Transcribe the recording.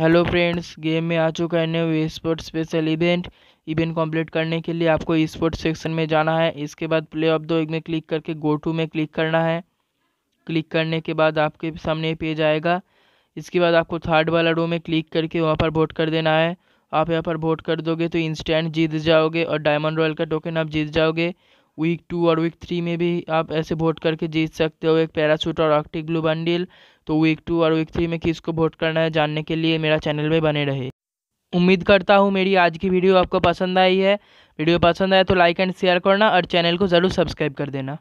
hello friends game में आ चुका है new sports special event event complete करने के लिए आपको स्पोर्ट्स सेक्शन में जाना है इसके बाद प्ले ऑफ दो में क्लिक करके गो टू में क्लिक करना है क्लिक करने के बाद आपके सामने पेज आएगा इसके बाद आपको थर्ड वाला रो में क्लिक करके वहाँ पर वोट कर देना है आप यहाँ पर वोट कर दोगे तो इंस्टेंट जीत जाओगे और डायमंड रॉयल का टोकन आप जीत जाओगे वीक टू और वीक थ्री में भी आप ऐसे वोट करके जीत सकते हो एक पैरासूट और आर्टिक ब्लू बंडील तो वीक टू और वीक थ्री में किसको वोट करना है जानने के लिए मेरा चैनल में बने रहे उम्मीद करता हूँ मेरी आज की वीडियो आपको पसंद आई है वीडियो पसंद आए तो लाइक एंड शेयर करना और चैनल को ज़रूर सब्सक्राइब कर देना